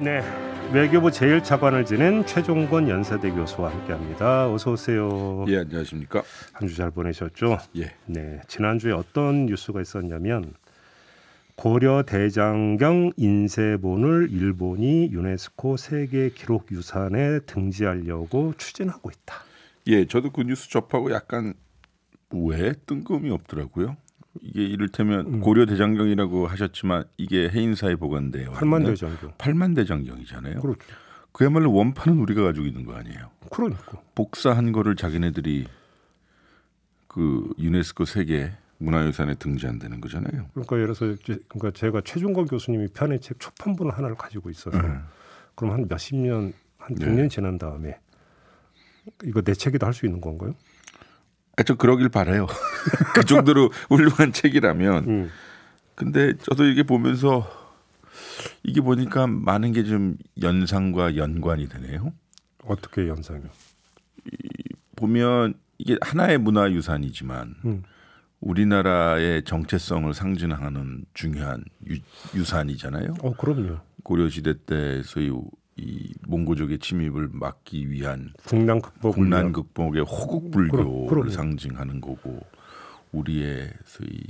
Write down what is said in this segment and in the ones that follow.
네. 외교부 제1차관을 지낸 최종권 연세대 교수와 함께합니다. 어서 오세요. 예, 안녕하십니까? 한 주 잘 보내셨죠? 예. 네, 지난주에 어떤 뉴스가 있었냐면 고려 대장경 인쇄본을 일본이 유네스코 세계 기록 유산에 등재하려고 추진하고 있다. 예, 저도 그 뉴스 접하고 약간 왜 뜬금이 없더라고요. 이게 이를테면 음. 고려 대장경이라고 하셨지만 이게 해인사의 보관돼요. 8만 대장경. 8만 대장경이잖아요. 그렇죠. 그야말로 원판은 우리가 가지고 있는 거 아니에요. 그러니까. 복사한 거를 자기네들이 그 유네스코 세계 문화유산에 등재한다는 거잖아요. 그러니까 예를 들어서 그러니까 제가 최종건 교수님이 편의 책 초판본 하나를 가지고 있어서 네. 그럼 한 몇십 년, 한 100년 네. 지난 다음에 이거 내 책이다 할수 있는 건가요? 아, 좀 그러길 바라요그 정도로 훌륭한 책이라면. 음. 근데 저도 이게 보면서 이게 보니까 많은 게 좀 연상과 연관이 되네요. 어떻게 연상이요? 보면 이게 하나의 문화 유산이지만 음. 우리나라의 정체성을 상징하는 중요한 유, 산이잖아요 어, 그럼요. 고려 시대 때 소위 이 몽고족의 침입을 막기 위한 국난 극복 국난 극복의 호국불교를 그럼, 상징하는 거고 우리의 소위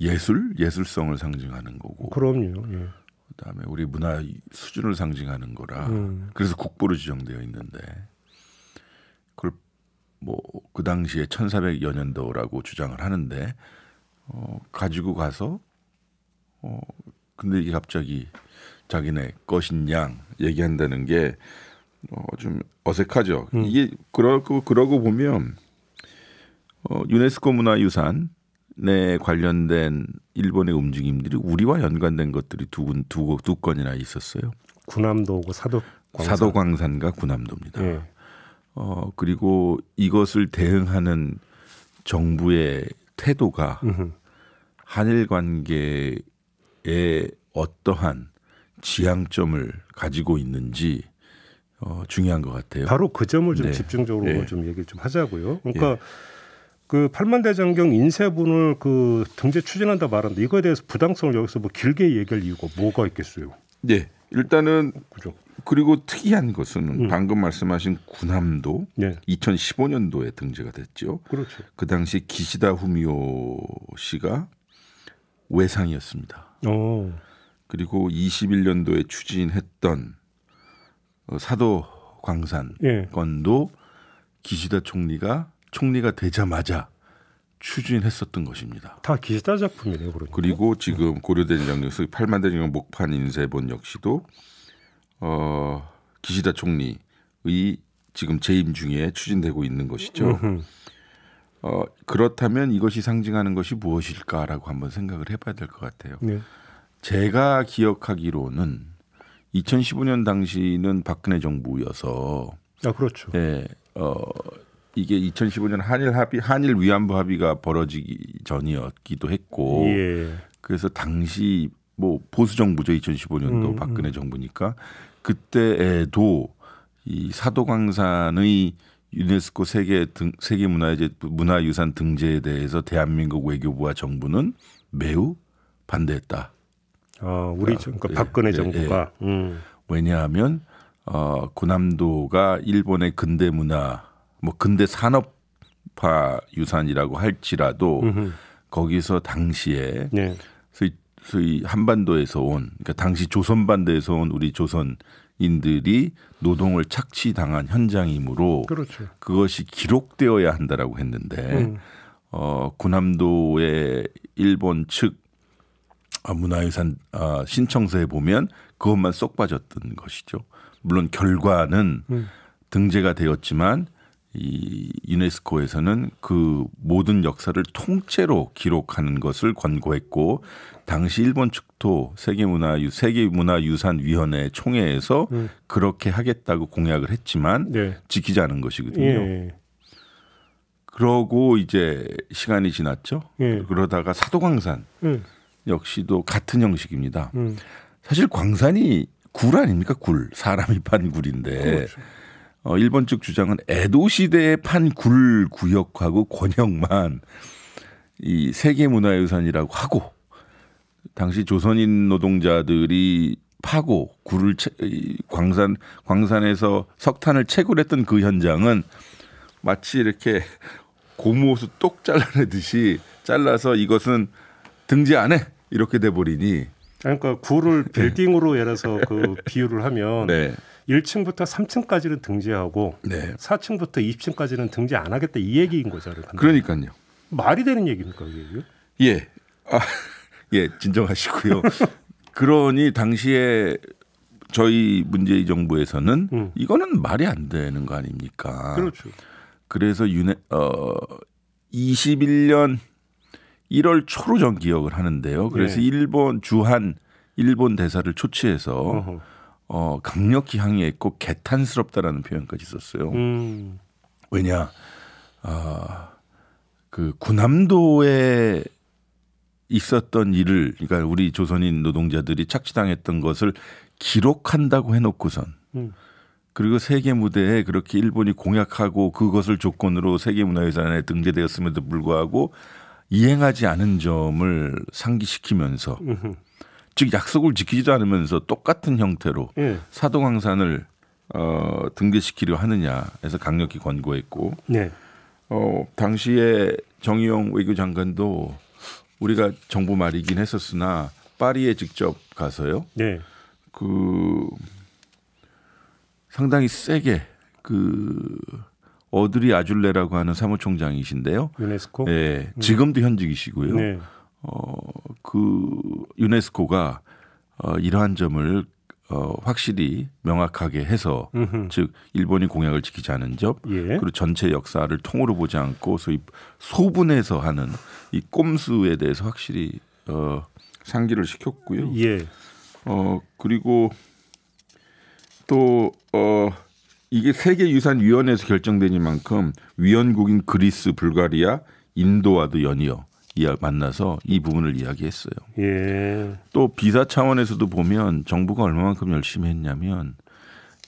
예술 예술성을 상징하는 거고 그럼요. 예. 그다음에 우리 문화 수준을 상징하는 거라 음. 그래서 국보로 지정되어 있는데 그걸 뭐 그 당시에 1400여 년도라고 주장을 하는데 어 가지고 가서 어 근데 이게 갑자기 자기네 것인 양 얘기한다는 게 좀 어, 어색하죠. 음. 이게 그러고 그러고 보면 어, 유네스코 문화유산에 관련된 일본의 움직임들이 우리와 연관된 것들이 두군두 두, 두 건이나 있었어요. 군함도고 사도 광산. 사도 광산과 군함도입니다. 네. 어 그리고 이것을 대응하는 정부의 태도가 음흠. 한일 관계에 어떠한 지향점을 가지고 있는지 어, 중요한 것 같아요. 바로 그 점을 좀 네. 집중적으로 네. 좀 얘기 좀 하자고요. 그러니까 예. 그 팔만대장경 인쇄분을 그 등재 추진한다 말하는 이거에 대해서 부당성을 여기서 뭐 길게 얘기할 이유가 뭐가 있겠어요? 네, 일단은 그죠. 그리고 특이한 것은 음. 방금 말씀하신 군함도 네. 2015년도에 등재가 됐죠. 그렇죠. 그 당시 기시다 후미오 씨가 외상이었습니다. 오. 어. 그리고 21년도에 추진했던 어, 사도 광산 예. 건도 기시다 총리가 총리가 되자마자 추진했었던 것입니다. 다 기시다 작품이네요. 그러니까. 그리고 지금 고려대전경 역 8만 대전경 목판 인쇄본 역시도 어, 기시다 총리의 지금 재임 중에 추진되고 있는 것이죠. 어, 그렇다면 이것이 상징하는 것이 무엇일까라고 한번 생각을 해봐야 될 것 같아요. 네. 제가 기억하기로는 2015년 당시는 박근혜 정부여서 아 그렇죠. 예. 어 이게 2015년 한일 합의 한일 위안부 합의가 벌어지기 전이었기도 했고 예. 그래서 당시 뭐 보수 정부죠 2015년도 음, 박근혜 음. 정부니까 그때에도 이 사도광산의 유네스코 세계 등 세계 문화재 문화유산 등재에 대해서 대한민국 외교부와 정부는 매우 반대했다. 어, 우리 그러니까 예, 박근혜 예, 정부가 예. 음. 왜냐하면 어, 군함도가 일본의 근대 문화 뭐 근대 산업화 유산이라고 할지라도 음흠. 거기서 당시에 네. 소위, 소위 한반도에서 온 그러니까 당시 조선 반도에서 온 우리 조선 인들이 노동을 착취당한 현장이므로 그렇죠. 그것이 기록되어야 한다라고 했는데 음. 어, 군함도의 일본 측 아, 문화유산 아, 신청서에 보면 그것만 쏙 빠졌던 것이죠. 물론 결과는 음. 등재가 되었지만 이 유네스코에서는 그 모든 역사를 통째로 기록하는 것을 권고했고 당시 일본 측도 세계문화유 세계문화유산위원회 총회에서 음. 그렇게 하겠다고 공약을 했지만 네. 지키지 않은 것이거든요. 예. 그러고 이제 시간이 지났죠. 예. 그러다가 사도광산 음. 역시도 같은 형식입니다. 음. 사실 광산이 굴 아닙니까 굴 사람이 판 굴인데 그렇죠. 어, 일본 측 주장은 에도 시대에 판 굴 구역하고 권역만 이 세계 문화유산이라고 하고 당시 조선인 노동자들이 파고 굴을 채, 광산 광산에서 석탄을 채굴했던 그 현장은 마치 이렇게 고무옷을똑 잘라내듯이 잘라서 이것은 등지 안에 이렇게 돼 버리니 그러니까 구를 네. 빌딩으로 예를 들어서 그 비유를 하면 네. 1층부터 3층까지는 등재하고 네. 4층부터 20층까지는 등재 안 하겠다 이 얘기인 거죠. 그러 그러니까요. 말이 되는 얘기입니까, 이게? 예. 아, 예, 진정하시고요. 그러니 당시에 저희 문재인 정부에서는 음. 이거는 말이 안 되는 거 아닙니까? 그렇죠. 그래서 유네 어 21년 1월 초로 전 기억을 하는데요. 그래서 예. 일본 주한 일본 대사를 초치해서 어 어, 강력히 항의했고 개탄스럽다라는 표현까지 썼어요. 음. 왜냐, 어, 그 군함도에 있었던 일을 그러니까 우리 조선인 노동자들이 착취당했던 것을 기록한다고 해놓고선 음. 그리고 세계 무대에 그렇게 일본이 공약하고 그것을 조건으로 세계 문화유산에 등재되었음에도 불구하고 이행하지 않은 점을 상기시키면서 으흠. 즉 약속을 지키지도 않으면서 똑같은 형태로 예. 사도광산을 어, 등재시키려 하느냐 해서 강력히 권고했고 네. 어, 당시에 정의용 외교장관도 우리가 정부 말이긴 했었으나 파리에 직접 가서요. 네. 그 상당히 세게 그 어드리 아줄레라고 하는 사무총장이신데요. 유네스코. 예, 네, 지금도 현직이시고요. 네. 어그 유네스코가 어, 이러한 점을 어, 확실히 명확하게 해서 음흠. 즉 일본이 공약을 지키지 않은 점 예. 그리고 전체 역사를 통으로 보지 않고 소위 소분해서 하는 이 꼼수에 대해서 확실히 어, 상기를 시켰고요. 예. 어 그리고 또 어. 이게 세계유산위원회에서 결정된이만큼 위원국인 그리스, 불가리아, 인도와도 연이어 만나서 이 부분을 이야기했어요. 예. 또 비사 차원에서도 보면 정부가 얼마만큼 열심히 했냐면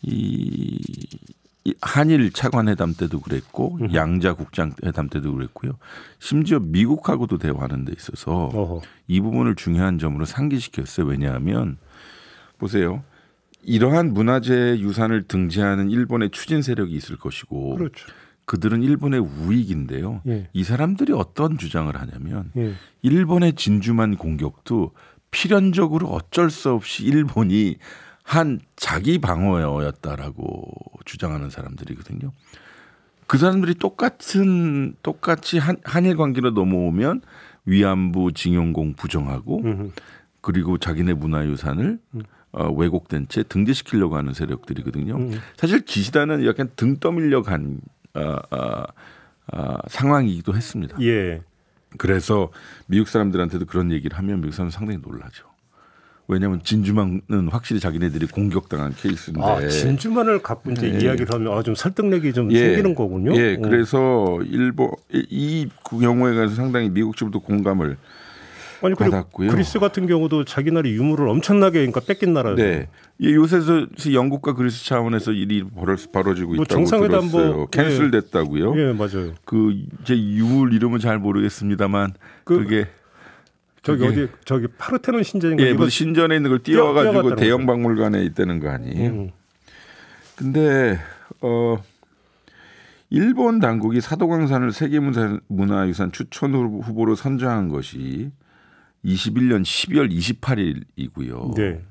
이, 이 한일 차관 회담 때도 그랬고 음. 양자 국장 회담 때도 그랬고요. 심지어 미국하고도 대화하는 데 있어서 어허. 이 부분을 중요한 점으로 상기시켰어요. 왜냐하면 보세요. 이러한 문화재 유산을 등재하는 일본의 추진 세력이 있을 것이고 그렇죠. 그들은 일본의 우익인데요. 예. 이 사람들이 어떤 주장을 하냐면 예. 일본의 진주만 공격도 필연적으로 어쩔 수 없이 일본이 한 자기 방어였다라고 주장하는 사람들이거든요. 그 사람들이 똑같은 똑같이 한, 한일 관계로 넘어오면 위안부 징용공 부정하고 음흠. 그리고 자기네 문화유산을 음. 어, 왜곡된 채 등재시키려고 하는 세력들이거든요. 음. 사실 기시다는 약간 등 떠밀려 간 어, 어, 어, 상황이기도 했습니다. 예. 그래서 미국 사람들한테도 그런 얘기를 하면 미국 사람 상당히 놀라죠. 왜냐하면 진주만은 확실히 자기네들이 공격당한 케이스인데 아, 진주만을 갖고 이제 예. 이야기를 하면 아, 좀 설득력이 좀 예. 생기는 거군요. 예, 오. 어. 그래서 일본 이, 경우에 관해서 상당히 미국 측도 공감을 아니, 받았고요. 그리스 같은 경우도 자기 나라 유물을 엄청나게 그러니까 뺏긴 나라예요. 네. 예, 요새서 영국과 그리스 차원에서 일이 벌어, 지고 뭐 있다고 정상회담 뭐 들었어요. 뭐, 캔슬됐다고요. 예, 네. 맞아요. 그제 유물 이름은 잘 모르겠습니다만 그, 그게 저기 어디 저기 파르테논 신전인가 예, 무슨 신전에 있는 걸 띄워 가지고 대형 박물관에 있다는 거 아니에요. 음. 근데 어 일본 당국이 사도광산을 세계문화유산 추천 후보로 선정한 것이 21년 12월 28일이고요. 네.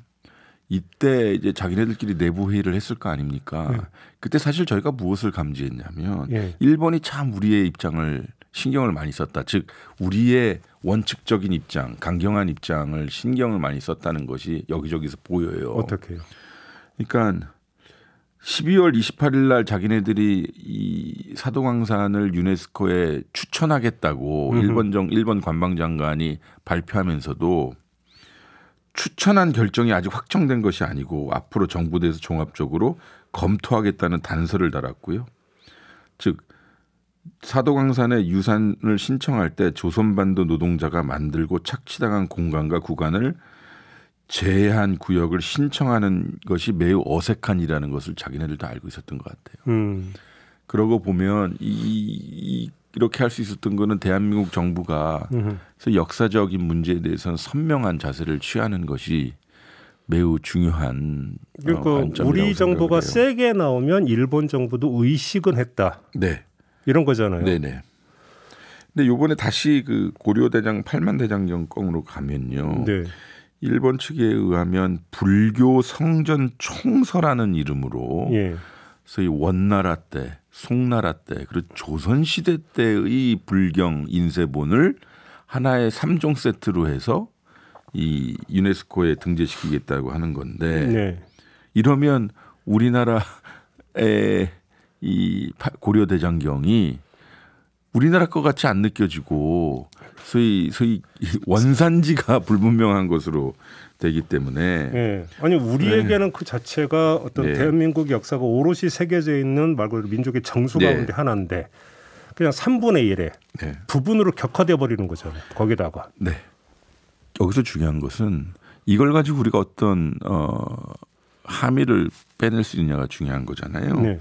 이때 이제 자기네들끼리 내부 회의를 했을 거 아닙니까? 네. 그때 사실 저희가 무엇을 감지했냐면 네. 일본이 참 우리의 입장을 신경을 많이 썼다. 즉 우리의 원칙적인 입장, 강경한 입장을 신경을 많이 썼다는 것이 여기저기서 보여요. 어떻게요? 그러니까 12월 28일 날 자기네들이 이사도광산을 유네스코에 추천하겠다고 음흠. 일본 정 일본 관방장관이 발표하면서도 추천한 결정이 아직 확정된 것이 아니고 앞으로 정부에서 대 종합적으로 검토하겠다는 단서를 달았고요. 즉 사도광산의 유산을 신청할 때 조선반도 노동자가 만들고 착취당한 공간과 구간을 제한 구역을 신청하는 것이 매우 어색한 일이라는 것을 자기네들도 알고 있었던 것 같아요. 음. 그러고 보면 이, 이 이렇게 할 수 있었던 거는 대한민국 정부가 그래서 역사적인 문제에 대해서는 선명한 자세를 취하는 것이 매우 중요한 그러니까 우리 정부가 세게 나오면 일본 정부도 의식은 했다. 네. 이런 거잖아요. 네네. 근데 요번에 다시 그 고려 대장 팔만 대장경 건으로 가면요. 네. 일본 측에 의하면 불교 성전 총서라는 이름으로 예. 소위 원나라 때, 송나라 때, 그리고 조선 시대 때의 불경 인쇄본을 하나의 삼종 세트로 해서 이 유네스코에 등재시키겠다고 하는 건데 네. 이러면 우리나라의 이 고려 대장경이 우리나라 것 같이 안 느껴지고 소위 소위 원산지가 불분명한 것으로 되기 때문에 네. 아니 우리에게는 네. 그 자체가 어떤 네. 대한민국 역사가 오롯이 새겨져 있는 말 그대로 민족의 정수 가운데 네. 하나인데 그냥 3분의 1에 부분으로 격화돼 버리는 거죠 거기다가 네. 여기서 중요한 것은 이걸 가지고 우리가 어떤 어 함의를 빼낼 수 있느냐가 중요한 거잖아요. 네.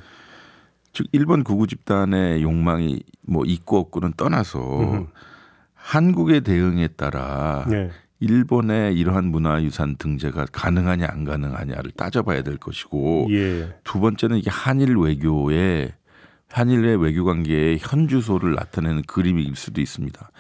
즉 일본 구구 집단의 욕망이 뭐 있고 없고는 떠나서 음 한국의 대응에 따라 네. 일본의 이러한 문화유산 등재가 가능하냐 안 가능하냐를 따져봐야 될 것이고 예. 두 번째는 이게 한일 외교의 한일 의 외교 관계의 현주소를 나타내는 그림일 수도 있습니다.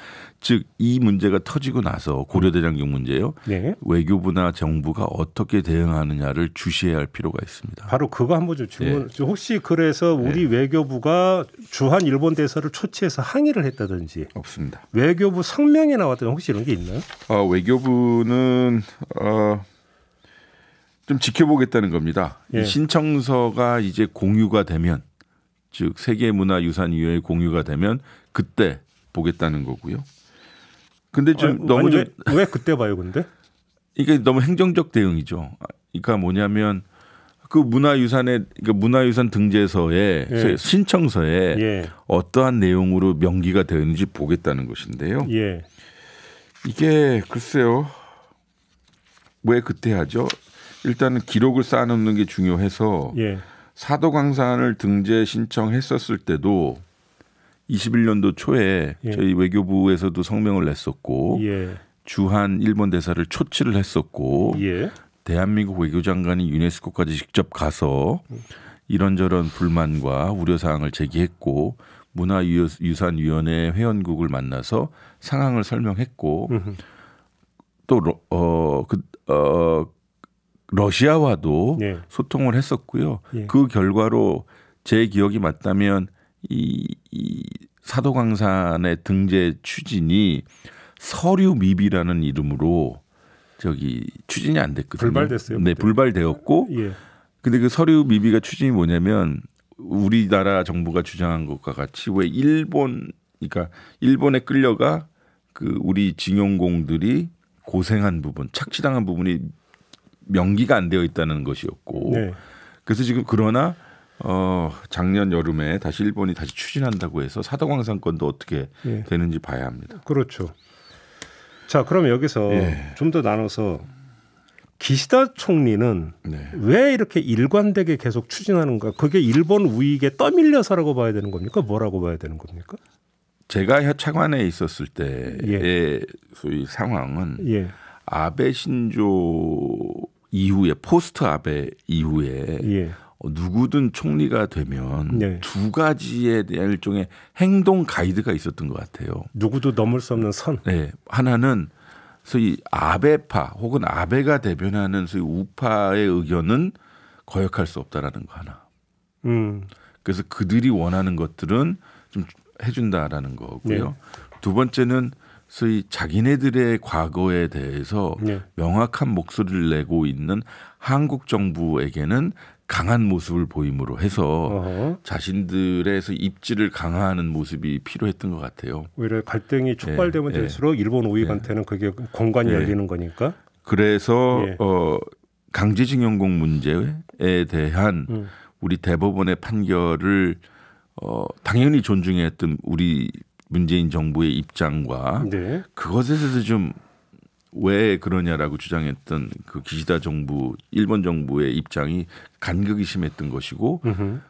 즉 이 문제가 터지고 나서 고려대장경 문제요. 네. 외교부나 정부가 어떻게 대응하느냐를 주시해야 할 필요가 있습니다. 바로 그거 한번 좀 질문. 네. 혹시 그래서 네. 우리 네. 외교부가 주한 일본 대사를 초치해서 항의를 했다든지 없습니다. 외교부 성명에 나왔던 혹시 이런 게 있나요? 어, 외교부는 어, 좀 지켜보겠다는 겁니다. 예. 신청서가 이제 공유가 되면 즉 세계문화유산위원회 공유가 되면 그때 보겠다는 거고요. 근데 좀 아니, 너무 왜, 좀왜 그때 봐요, 근데? 이게 너무 행정적 대응이죠. 그러니까 뭐냐면 그 문화유산의 그러니까 문화유산 등재서에 예. 신청서에 예. 어떠한 내용으로 명기가 되어 있는지 보겠다는 것인데요. 예. 이게 글쎄요 왜 그때 하죠? 일단은 기록을 쌓아놓는 게 중요해서 예. 사도광산을 등재 신청했었을 때도 21년도 초에 예. 저희 외교부에서도 성명을 냈었고 예. 주한 일본 대사를 초치를 했었고 예. 대한민국 외교장관이 유네스코까지 직접 가서 이런저런 불만과 우려 사항을 제기했고 문화유산위원회 회원국을 만나서 상황을 설명했고 음흠. 또 어, 그, 어, 러시아와도 예. 소통을 했었고요. 예. 그 결과로 제 기억이 맞다면 이, 이 사도광산의 등재 추진이 서류 미비라는 이름으로 저기 추진이 안 됐거든요. 불발됐어요. 네, 그때. 불발되었고. 예. 근데 그 서류 미비가 추진이 뭐냐면 우리나라 정부가 주장한 것과 같이 왜 일본 그러니까 일본에 끌려가 그 우리 징용공들이 고생한 부분, 착취당한 부분이 명기가 안 되어 있다는 것이었고 네. 그래서 지금 그러나 어 작년 여름에 다시 일본이 다시 추진한다고 해서 사도광산 건도 어떻게 예. 되는지 봐야 합니다. 그렇죠. 자, 그럼 여기서 예. 좀더 나눠서 기시다 총리는 네. 왜 이렇게 일관되게 계속 추진하는가? 그게 일본 우익에 떠밀려서라고 봐야 되는 겁니까? 뭐라고 봐야 되는 겁니까? 제가 차관에 있었을 때의 예. 소위 상황은 예. 아베 신조 이후에 포스트 아베 이후에 예. 어, 누구든 총리가 되면 네. 두 가지에 대한 일종의 행동 가이드가 있었던 것 같아요. 누구도 넘을 수 없는 선. 네, 하나는 소위 아베파 혹은 아베가 대변하는 소위 우파의 의견은 거역할 수 없다라는 거 하나. 음. 그래서 그들이 원하는 것들은 좀 해준다라는 거고요. 네. 두 번째는 소위 자기네들의 과거에 대해서 네. 명확한 목소리를 내고 있는 한국 정부에게는 강한 모습을 보임으로 해서 어허. 자신들에서 입지를 강화하는 모습이 필요했던 것 같아요. 오히려 갈등이 예, 촉발되면 예, 될수록 예. 일본 우익한테는 예. 그게 공간이 예. 열리는 거니까. 그래서 예. 어, 강제징용공 문제에 대한 음. 우리 대법원의 판결을 어, 당연히 존중했던 우리 문재인 정부의 입장과 네. 그것에 대해서 좀왜 그러냐라고 주장했던 그 기시다 정부 일본 정부의 입장이 간극이 심했던 것이고 으흠.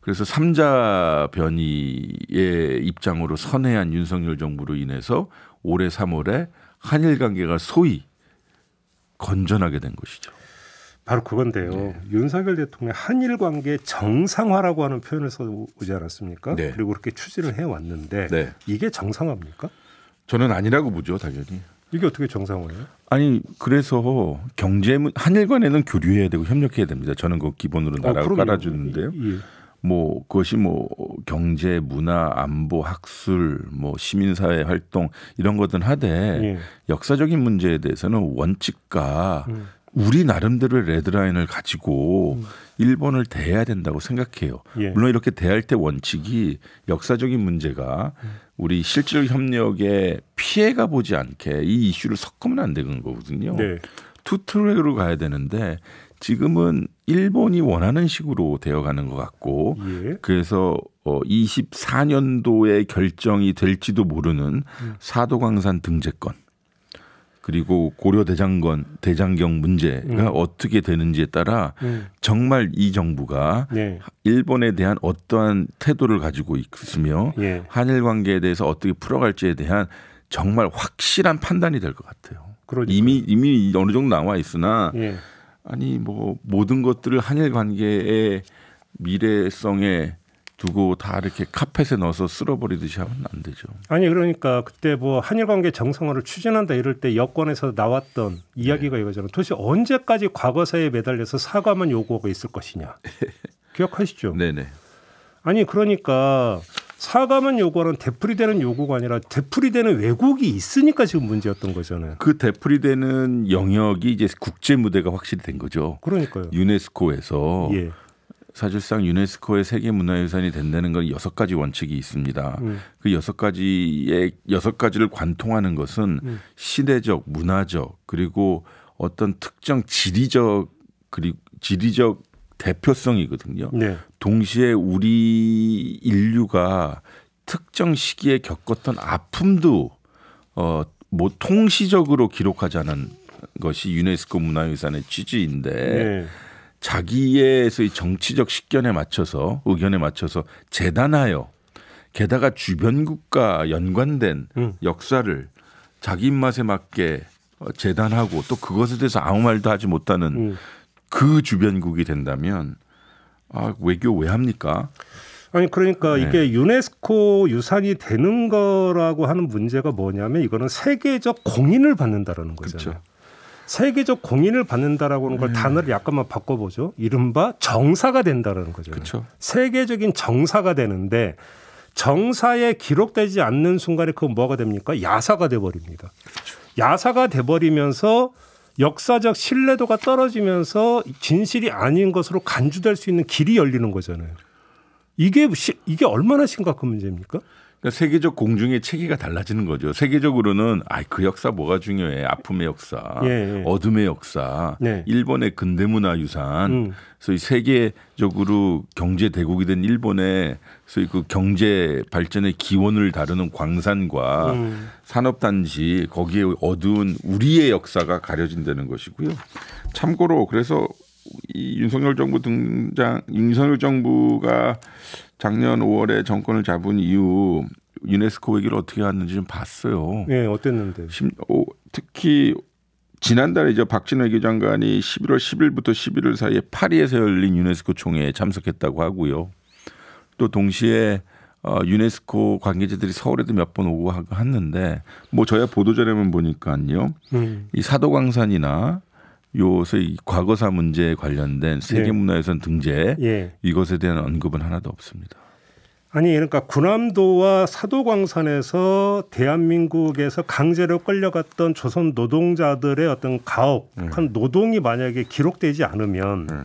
그래서 삼자 변이의 입장으로 선회한 윤석열 정부로 인해서 올해 3월에 한일 관계가 소위 건전하게 된 것이죠. 바로 그건데요. 네. 윤석열 대통령 한일 관계 정상화라고 하는 표현을 써오지 않았습니까? 네. 그리고 그렇게 추진을 해 왔는데 네. 이게 정상화입니까? 저는 아니라고 보죠, 당연히. 이게 어떻게 정상화예요? 아니 그래서 경제 한일 간에는 교류해야 되고 협력해야 됩니다. 저는 그 기본으로 나라가 어, 깔아주는데요. 예. 뭐 그것이 뭐 경제, 문화, 안보, 학술, 뭐 시민사회 활동 이런 것든 하되 예. 역사적인 문제에 대해서는 원칙과 음. 우리 나름대로의 레드라인을 가지고 음. 일본을 대해야 된다고 생각해요. 예. 물론 이렇게 대할 때 원칙이 역사적인 문제가 음. 우리 실질 협력에 피해가 보지 않게 이 이슈를 섞으면 안 되는 거거든요. 네. 투 트랙으로 가야 되는데 지금은 일본이 원하는 식으로 되어가는 것 같고 예. 그래서 어 24년도에 결정이 될지도 모르는 음. 사도광산 등재권 그리고 고려 대장건 대장경 문제가 음. 어떻게 되는지에 따라 음. 정말 이 정부가 네. 일본에 대한 어떠한 태도를 가지고 있으며 네. 한일 관계에 대해서 어떻게 풀어갈지에 대한 정말 확실한 판단이 될 것 같아요. 그러니까 이미 이미 어느 정도 나와 있으나 네. 아니 뭐 모든 것들을 한일 관계의 미래성에 두고 다 이렇게 카펫에 넣어서 쓸어버리듯이 하면 안 되죠. 아니 그러니까 그때 뭐 한일 관계 정상화를 추진한다 이럴 때 여권에서 나왔던 네. 이야기가 네. 이거잖아요. 도대체 언제까지 과거사에 매달려서 사과만 요구하고 있을 것이냐. 기억하시죠? 네네. 아니 그러니까 사과만 요구하는 대풀이되는 요구가 아니라 대풀이되는 왜곡이 있으니까 지금 문제였던 거잖아요. 그 대풀이되는 영역이 이제 국제 무대가 확실히 된 거죠. 그러니까요. 유네스코에서 예. 사실상 유네스코의 세계 문화유산이 된다는 건 여섯 가지 원칙이 있습니다. 음. 그 여섯 가지의 여섯 가지를 관통하는 것은 음. 시대적, 문화적 그리고 어떤 특정 지리적 그리고 지리적 대표성이거든요. 네. 동시에 우리 인류가 특정 시기에 겪었던 아픔도 어, 뭐 통시적으로 기록하자는 것이 유네스코 문화유산의 취지인데 네. 자기의 정치적 식견에 맞춰서 의견에 맞춰서 재단하여 게다가 주변국과 연관된 음. 역사를 자기 입맛에 맞게 재단하고 또 그것에 대해서 아무 말도 하지 못하는 음. 그 주변국이 된다면 아 외교 왜 합니까? 아니 그러니까 네. 이게 유네스코 유산이 되는 거라고 하는 문제가 뭐냐면 이거는 세계적 공인을 받는다라는 거잖아요. 그렇죠. 세계적 공인을 받는다라고 하는 걸 음. 단어를 약간만 바꿔보죠. 이른바 정사가 된다라는 거죠. 그쵸. 세계적인 정사가 되는데 정사에 기록되지 않는 순간에 그 뭐가 됩니까? 야사가 돼버립니다. 그쵸. 야사가 돼버리면서 역사적 신뢰도가 떨어지면서 진실이 아닌 것으로 간주될 수 있는 길이 열리는 거잖아요. 이게 이게 얼마나 심각한 문제입니까? 그러니까 세계적 공중의 체계가 달라지는 거죠. 세계적으로는 아그 이 역사 뭐가 중요해? 아픔의 역사, 예, 예. 어둠의 역사, 네. 일본의 근대문화 유산, 음. 소위 세계적으로 경제 대국이 된 일본의 소위 그 경제 발전의 기원을 다루는 광산과 음. 산업 단지 거기에 어두운 우리의 역사가 가려진다는 것이고요. 참고로 그래서 이 윤석열 정부 등장 윤석열 정부가 작년 5월에 정권을 잡은 이후 유네스코 얘기를 어떻게 하는지 좀 봤어요. 네, 어땠는데? 심, 오, 특히 지난달에 이제 박진회 교장관이 11월 10일부터 11일 사이에 파리에서 열린 유네스코 총회에 참석했다고 하고요. 또 동시에 어, 유네스코 관계자들이 서울에도 몇 번 오고 하는데 뭐저희가 보도자료만 보니까요. 음. 이 사도광산이나 요새 과거사 문제에 관련된 세계 예. 문화유산 등재 예. 이것에 대한 언급은 하나도 없습니다. 아니 그러니까 군함도와 사도광산에서 대한민국에서 강제로 끌려갔던 조선 노동자들의 어떤 가혹한 음. 노동이 만약에 기록되지 않으면 음.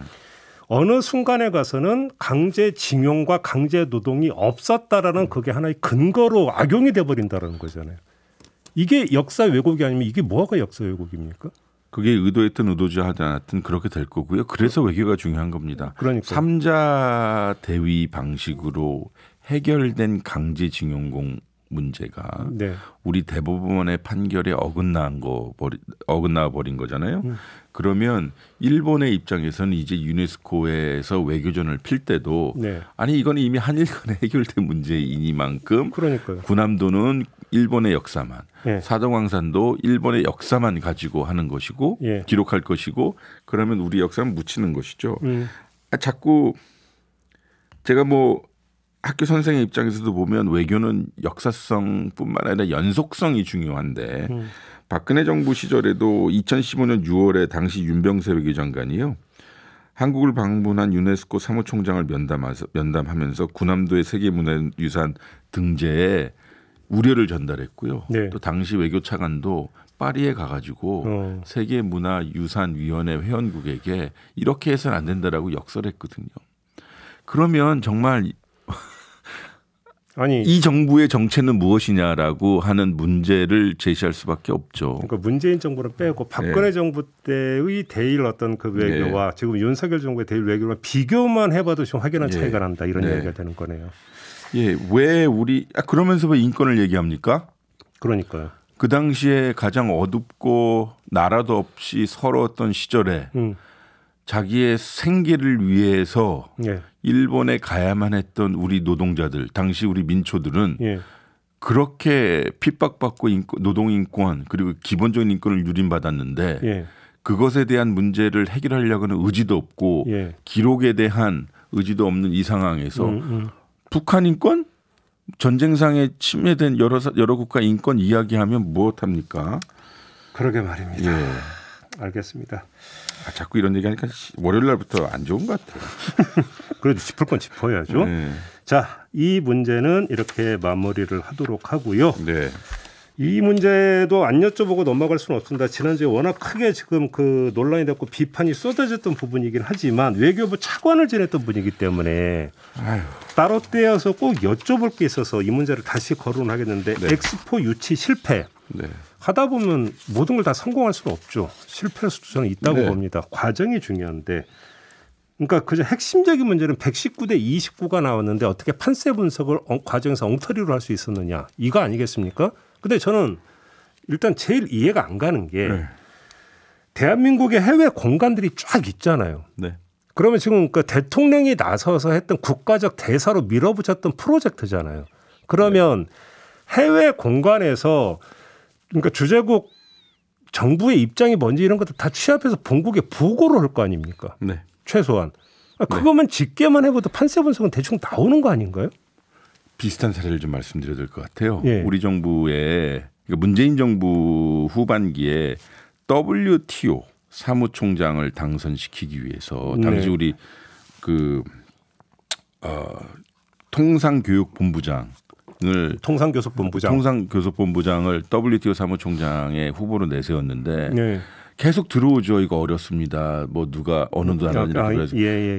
어느 순간에 가서는 강제징용과 강제노동이 없었다라는 음. 그게 하나의 근거로 악용이 돼버린다라는 거잖아요. 이게 역사 왜곡이 아니면 이게 뭐가 역사 왜곡입니까? 그게 의도했던 의도하지 않았든 그렇게 될 거고요. 그래서 외교가 중요한 겁니다. 그러니까 삼자 대위 방식으로 해결된 강제징용공 문제가 네. 우리 대법원의 판결에 어긋난 거 버리, 어긋나 버린 거잖아요. 음. 그러면 일본의 입장에서는 이제 유네스코에서 외교전을 필 때도 네. 아니 이건 이미 한일간에 해결된 문제이니만큼 그러니까요. 군함도는 일본의 역사만 예. 사정왕산도 일본의 역사만 가지고 하는 것이고 예. 기록할 것이고 그러면 우리 역사는 묻히는 것이죠. 음. 아, 자꾸 제가 뭐 학교 선생의 입장에서도 보면 외교는 역사성뿐만 아니라 연속성이 중요한데 음. 박근혜 정부 시절에도 2015년 6월에 당시 윤병세 외교장관이요. 한국을 방문한 유네스코 사무총장을 면담하면서, 면담하면서 구남도의 세계문화유산 등재에 우려를 전달했고요. 네. 또 당시 외교 차관도 파리에 가가지고 어. 세계 문화 유산 위원회 회원국에게 이렇게 해서는 안 된다라고 역설했거든요. 그러면 정말 아니 이 정부의 정체는 무엇이냐라고 하는 문제를 제시할 수밖에 없죠. 그러니까 문재인 정부를 빼고 네. 박근혜 네. 정부 때의 대일 어떤 그 네. 외교와 네. 지금 윤석열 정부의 대일 외교를 비교만 해봐도 좀 확연한 예. 차이가 난다 이런 네. 이야기가 되는 거네요. 예, 왜 우리 아, 그러면서 왜 인권을 얘기합니까? 그러니까요. 그 당시에 가장 어둡고 나라도 없이 서러웠던 시절에 음. 자기의 생계를 위해서 예. 일본에 가야만 했던 우리 노동자들, 당시 우리 민초들은 예. 그렇게 핍박받고 인권, 노동인권 그리고 기본적인 인권을 유린받았는데 예. 그것에 대한 문제를 해결하려고는 의지도 없고 예. 기록에 대한 의지도 없는 이 상황에서 음, 음. 북한 인권 전쟁상에 침해된 여러 여러 국가 인권 이야기하면 무엇합니까? 그러게 말입니다. 예. 알겠습니다. 아, 자꾸 이런 얘기하니까 월요일 날부터 안 좋은 것 같아요. 그래도 짚을 건 짚어야죠. 네. 자, 이 문제는 이렇게 마무리를 하도록 하고요. 네. 이 문제도 안 여쭤보고 넘어갈 수는 없습니다. 지난주에 워낙 크게 지금 그 논란이 됐고 비판이 쏟아졌던 부분이긴 하지만 외교부 차관을 지냈던 분이기 때문에 아유. 따로 떼어서 꼭 여쭤볼 게 있어서 이 문제를 다시 거론하겠는데 네. 엑스포 유치 실패. 네. 하다 보면 모든 걸 다 성공할 수는 없죠. 실패할 수도 저는 있다고 네. 봅니다. 과정이 중요한데 그러니까 그저 핵심적인 문제는 119대 29가 나왔는데 어떻게 판세 분석을 과정에서 엉터리로 할 수 있었느냐 이거 아니겠습니까? 근데 저는 일단 제일 이해가 안 가는 게 네. 대한민국의 해외 공간들이 쫙 있잖아요. 네. 그러면 지금 그 대통령이 나서서 했던 국가적 대사로 밀어붙였던 프로젝트잖아요. 그러면 네. 해외 공간에서 그러니까 주재국 정부의 입장이 뭔지 이런 것들 다 취합해서 본국에 보고를 할 거 아닙니까? 네. 최소한. 그거만 아, 네. 짙게만 해봐도 판세 분석은 대충 나오는 거 아닌가요? 비슷한 사례를 좀 말씀드려야 될 것 같아요. 예. 우리 정부의 그러니까 문재인 정부 후반기에 WTO 사무총장을 당선시키기 위해서 네. 당시 네. 우리 그 어, 통상교육본부장 을 통상교섭본부장 통상교섭본부장을 WTO 사무총장의 후보로 내세웠는데 네. 계속 들어오죠. 이거 어렵습니다. 뭐 누가 어느 누구 나라냐 그래서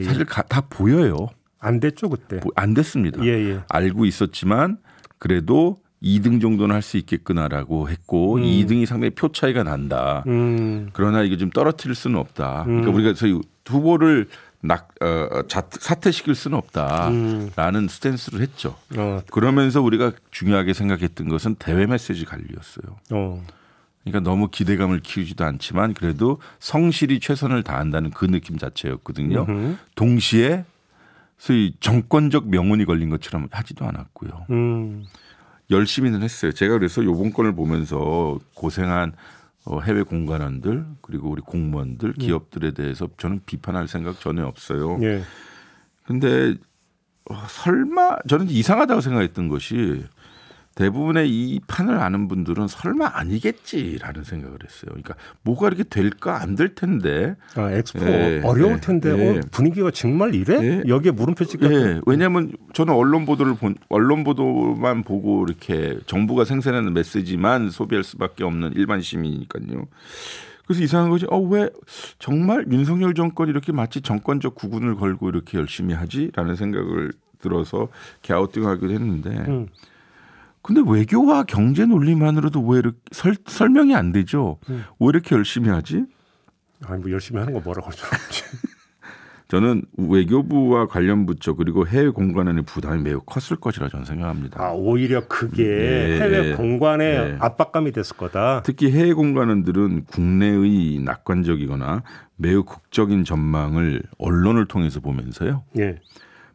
사실 가, 다 보여요. 안 됐죠 그때. 뭐, 안 됐습니다. 예, 예. 알고 있었지만 그래도 2등 정도는 할 수 있겠구나라고 했고 음. 2등이 상당히 표 차이가 난다. 음. 그러나 이게 좀 떨어뜨릴 수는 없다. 그러니까 음. 그러니까 우리가 저희 후보를 낙, 어, 어, 자, 사퇴시킬 수는 없다라는 음. 스탠스를 했죠. 어. 그러면서 우리가 중요하게 생각했던 것은 대외 메시지 관리였어요. 어. 그러니까 너무 기대감을 키우지도 않지만 그래도 성실히 최선을 다한다는 그 느낌 자체였거든요. 음흠. 동시에 소위 정권적 명운이 걸린 것처럼 하지도 않았고요. 음. 열심히는 했어요. 제가 그래서 요번 건을 보면서 고생한 어, 해외 공관원들 그리고 우리 공무원들 네. 기업들에 대해서 저는 비판할 생각 전혀 없어요. 예. 근데 어, 설마 저는 이상하다고 생각했던 것이 대부분의 이 판을 아는 분들은 설마 아니겠지라는 생각을 했어요. 그러니까 뭐가 이렇게 될까 안 될 텐데. 아, 엑스포 예, 어려울 예, 텐데 예. 어, 분위기가 정말 이래? 예. 여기에 물음표 찍혔. 예. 왜냐하면 저는 언론 보도를 본 언론 보도만 보고 이렇게 정부가 생산하는 메시지만 소비할 수밖에 없는 일반 시민이니까요. 그래서 이상한 거지. 어, 왜 정말 윤석열 정권이 렇게 마치 정권적 구분을 걸고 이렇게 열심히 하지? 라는 생각을 들어서 갸우뚱하기도 했는데 음. 근데 외교와 경제 논리만으로도 왜 이렇게 설, 설명이 안 되죠? 음. 왜 이렇게 열심히 하지? 아니 뭐 열심히 하는 거 뭐라고 하지 저는 외교부와 관련 부처 그리고 해외 공관는 부담이 매우 컸을 것이라 저는 생각합니다. 아 오히려 그게 네, 해외 예. 공관에 네. 예. 압박감이 됐을 거다. 특히 해외 공관원들은 국내의 낙관적이거나 매우 극적인 전망을 언론을 통해서 보면서요. 네.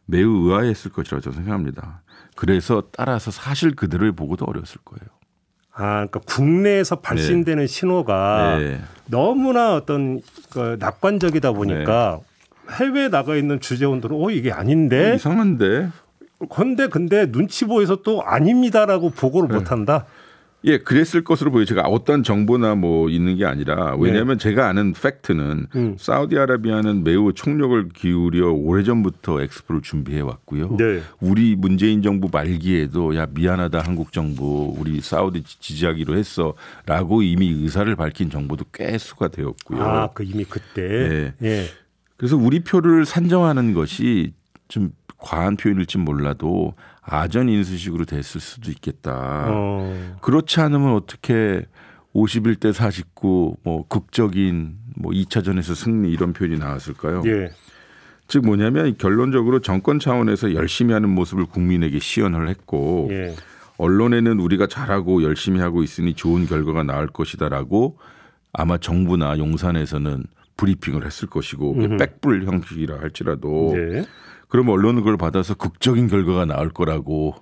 매우 의아했을 것이라 저는 생각합니다. 그래서 따라서 사실 그대로 보고도 어려웠을 거예요. 아, 그러니까 국내에서 발신되는 네. 신호가 네. 너무나 어떤 그 낙관적이다 보니까 네. 해외에 나가 있는 주재원들은 어 이게 아닌데 어, 이상한데. 근데 근데 눈치 보여서 또 아닙니다라고 보고를 네. 못 한다. 예, 그랬을 것으로 보여요. 제가 어떤 정보나 뭐 있는 게 아니라 왜냐하면 네. 제가 아는 팩트는 음. 사우디아라비아는 매우 총력을 기울여 오래전부터 엑스포를 준비해 왔고요. 네. 우리 문재인 정부 말기에도 야 미안하다 한국 정부 우리 사우디 지지하기로 했어라고 이미 의사를 밝힌 정보도 꽤 수가 되었고요. 아, 그 이미 그때. 네. 예. 그래서 우리 표를 산정하는 것이 좀 과한 표현일지 몰라도 아전 인수식으로 됐을 수도 있겠다. 어. 그렇지 않으면 어떻게 51대 49, 뭐 극적인 뭐 2차전에서 승리 이런 표현이 나왔을까요? 예. 즉 뭐냐면 결론적으로 정권 차원에서 열심히 하는 모습을 국민에게 시연을 했고 예. 언론에는 우리가 잘하고 열심히 하고 있으니 좋은 결과가 나올 것이다라고 아마 정부나 용산에서는 브리핑을 했을 것이고 그 백불 형식이라 할지라도 예. 그럼 언론은 그걸 받아서 극적인 결과가 나올 거라고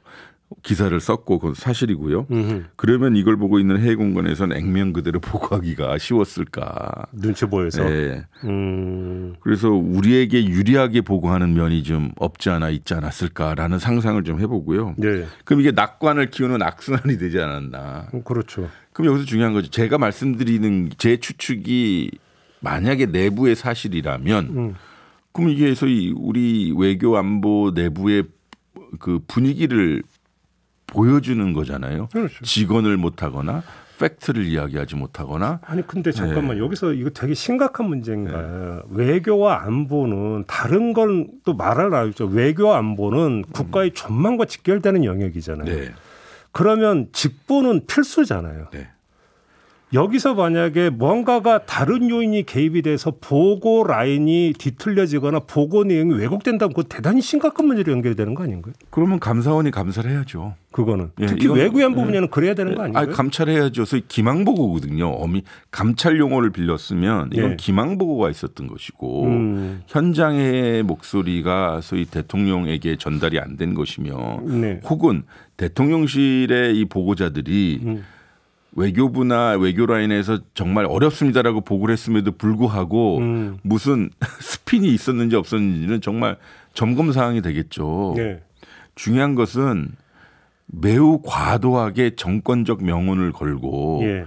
기사를 썼고 그건 사실이고요. 음흠. 그러면 이걸 보고 있는 해군관에서는 액면 그대로 보고하기가 쉬웠을까. 눈치 보여서. 네. 음. 그래서 우리에게 유리하게 보고하는 면이 좀 없지 않아 있지 않았을까라는 상상을 좀 해보고요. 네. 그럼 이게 낙관을 키우는 악순환이 되지 않았나. 음, 그렇죠. 그럼 여기서 중요한 거죠. 제가 말씀드리는 제 추측이 만약에 내부의 사실이라면 음. 그럼 이게 소위 우리 외교 안보 내부의 그 분위기를 보여주는 거잖아요. 그렇죠. 직원을 못하거나 팩트를 이야기하지 못하거나 아니 근데 네. 잠깐만 네. 여기서 이거 되게 심각한 문제인가 네. 외교와 안보는 다른 건또 말을 알죠 외교 안보는 국가의 음. 전망과 직결되는 영역이잖아요 네. 그러면 직보는 필수잖아요 네. 여기서 만약에 뭔가가 다른 요인이 개입이 돼서 보고 라인이 뒤틀려지거나 보고 내용이 왜곡된다면 그 대단히 심각한 문제로 연결되는 거 아닌가요? 그러면 감사원이 감사를 해야죠. 그거는 예, 특히 외교안 예. 부분에는 예. 그래야 되는 거아니에요 예, 아, 니 감찰해야죠. 소위 기망보고거든요. 어미 감찰 용어를 빌렸으면 이건 예. 기망보고가 있었던 것이고 음. 현장의 목소리가 소위 대통령에게 전달이 안 된 것이며 네. 혹은 대통령실의 이 보고자들이 음. 외교부나 외교 라인에서 정말 어렵습니다라고 보고를 했음에도 불구하고 음. 무슨 스핀이 있었는지 없었는지는 정말 점검 사항이 되겠죠. 네. 중요한 것은 매우 과도하게 정권적 명운을 걸고 예.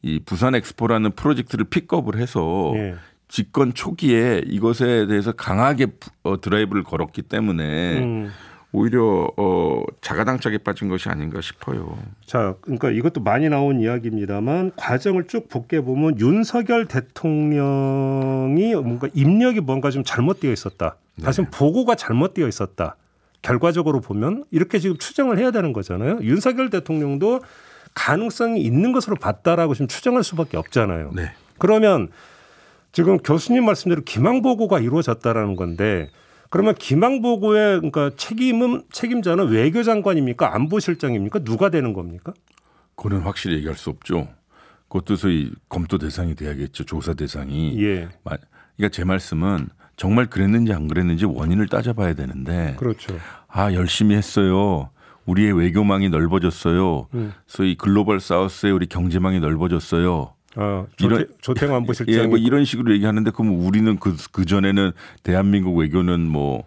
이 부산 엑스포라는 프로젝트를 픽업을 해서 예. 집권 초기에 이것에 대해서 강하게 어, 드라이브를 걸었기 때문에 음. 오히려 어, 자가당착에 빠진 것이 아닌가 싶어요. 자, 그러니까 이것도 많이 나온 이야기입니다만 과정을 쭉 복게 보면 윤석열 대통령이 뭔가 입력이 뭔가 좀 잘못되어 있었다. 사실 네. 보고가 잘못되어 있었다. 결과적으로 보면 이렇게 지금 추정을 해야 되는 거잖아요. 윤석열 대통령도 가능성이 있는 것으로 봤다라고 지금 추정할 수밖에 없잖아요. 네. 그러면 지금 교수님 말씀대로 기망 보고가 이루어졌다라는 건데 그러면 기망보고의 그러니까 책임은 책임자는 외교장관입니까? 안보실장입니까? 누가 되는 겁니까? 그는 확실히 얘기할 수 없죠. 그것도 소위 검토 대상이 돼야겠죠. 조사 대상이. 예. 그러니까 제 말씀은 정말 그랬는지 안 그랬는지 원인을 따져봐야 되는데. 그렇죠. 아 열심히 했어요. 우리의 외교망이 넓어졌어요. 음. 소위 글로벌 사우스의 우리 경제망이 넓어졌어요. 어, 조태, 조태영 안보실장 예, 뭐 이런 식으로 얘기하는데 그럼 우리는 그, 그 전에는 대한민국 외교는 뭐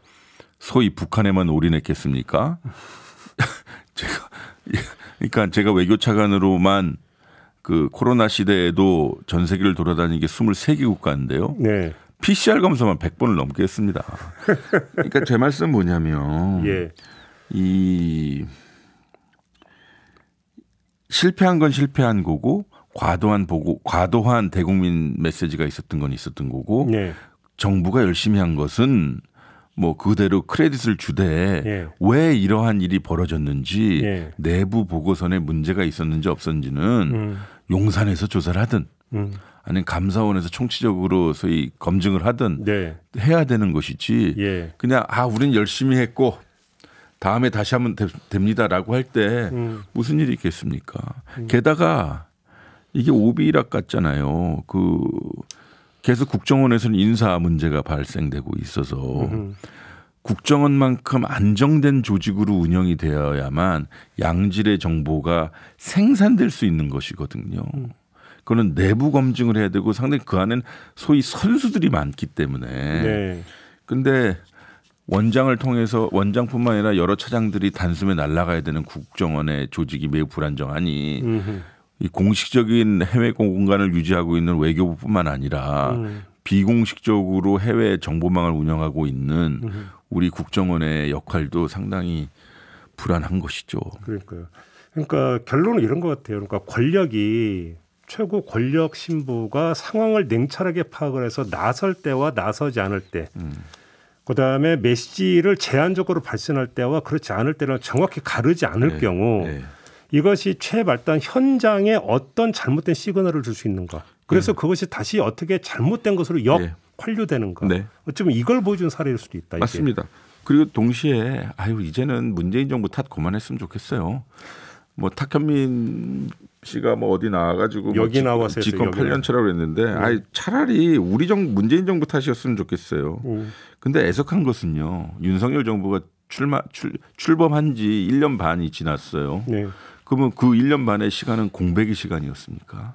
소위 북한에만 올인했겠습니까? 제가 그러니까 제가 외교 차관으로만 그 코로나 시대에도 전 세계를 돌아다닌 게 23개 국가인데요. 네. PCR 검사만 100번을 넘게 했습니다. 그러니까 제 말씀 은 뭐냐면 예. 이 실패한 건 실패한 거고 과도한 보고 과도한 대국민 메시지가 있었던 건 있었던 거고 네. 정부가 열심히 한 것은 뭐 그대로 크레딧을 주되 예. 왜 이러한 일이 벌어졌는지 예. 내부 보고서에 문제가 있었는지 없었는지는 음. 용산에서 조사를 하든 음. 아니면 감사원에서 총체적으로 소위 검증을 하든 네. 해야 되는 것이지 예. 그냥 아 우린 열심히 했고 다음에 다시 하면 되, 됩니다라고 할때 음. 무슨 일이 있겠습니까 음. 게다가 이게 오비락 같잖아요. 그 계속 국정원에서는 인사 문제가 발생되고 있어서 으 국정원만큼 안정된 조직으로 운영이 되어야만 양질의 정보가 생산될 수 있는 것이거든요. 음. 그거는 내부 검증을 해야 되고 상당히 그 안엔 소위 선수들이 많기 때문에. 네. 근데 원장을 통해서 원장뿐만 아니라 여러 차장들이 단숨에 날아가야 되는 국정원의 조직이 매우 불안정하니 음흠. 이 공식적인 해외 공간을 유지하고 있는 외교부뿐만 아니라 음. 비공식적으로 해외 정보망을 운영하고 있는 음. 우리 국정원의 역할도 상당히 불안한 것이죠. 그러니까요. 그러니까 결론은 이런 것 같아요. 그러니까 권력이 최고 권력 신부가 상황을 냉철하게 파악을 해서 나설 때와 나서지 않을 때, 음. 그 다음에 메시지를 제한적으로 발신할 때와 그렇지 않을 때는 정확히 가르지 않을 네, 경우. 네. 이것이 최발단 현장에 어떤 잘못된 시그널을 줄 수 있는가. 그래서 네. 그것이 다시 어떻게 잘못된 것으로 역 네. 류되는가 네. 어쩌면 이걸 보여준 사례일 수도 있다. 맞습니다. 그리고 동시에 아유 이제는 문재인 정부 탓 그만했으면 좋겠어요. 뭐 탁현민 씨가 뭐 어디 나와가지고 뭐 여기 뭐 나와서 집권 8년차라고 그는데 네. 아니 차라리 우리 정 문재인 정부 탓이었으면 좋겠어요. 음. 근데 애석한 것은요 윤석열 정부가 출마 출, 출범한 지 1년 반이 지났어요. 네. 그러면 그 1년 반의 시간은 공백의 시간이었습니까?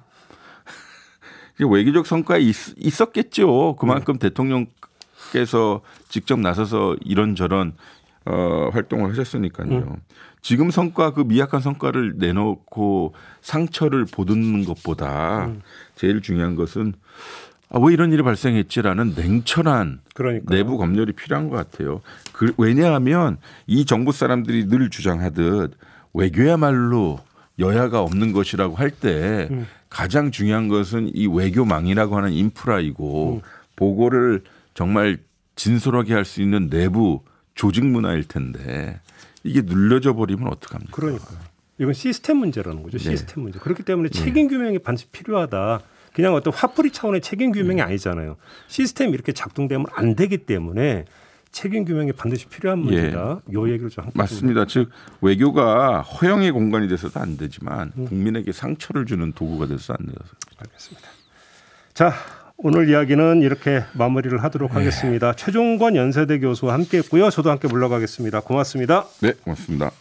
외교적 성과 있, 있었겠죠. 그만큼 네. 대통령께서 직접 나서서 이런저런 어, 활동을 하셨으니까요. 음. 지금 성과 그 미약한 성과를 내놓고 상처를 보듬는 것보다 음. 제일 중요한 것은 아, 왜 이런 일이 발생했지라는 냉철한 그러니까요. 내부 검열이 필요한 것 같아요. 그, 왜냐하면 이 정부 사람들이 늘 주장하듯 외교야말로 여야가 없는 것이라고 할때 음. 가장 중요한 것은 이 외교망이라고 하는 인프라이고 음. 보고를 정말 진솔하게 할 수 있는 내부 조직 문화일 텐데 이게 눌려져 버리면 어떡합니까? 그러니까 이건 시스템 문제라는 거죠. 네. 시스템 네. 문제. 그렇기 때문에 네. 책임 규명이 반드시 필요하다. 그냥 어떤 화풀이 차원의 책임 규명이 네. 아니잖아요. 시스템 이렇게 작동되면 안 되기 때문에 책임 규명이 반드시 필요한 문제다. 예. 요 얘기를 좀 맞습니다. 즉 외교가 허영의 공간이 돼서도 안 되지만 음. 국민에게 상처를 주는 도구가 돼서 안 돼서. 알겠습니다. 자 오늘 이야기는 이렇게 마무리를 하도록 예. 하겠습니다. 최종권 연세대 교수와 함께했고요. 저도 함께 물러가겠습니다. 고맙습니다. 네, 고맙습니다.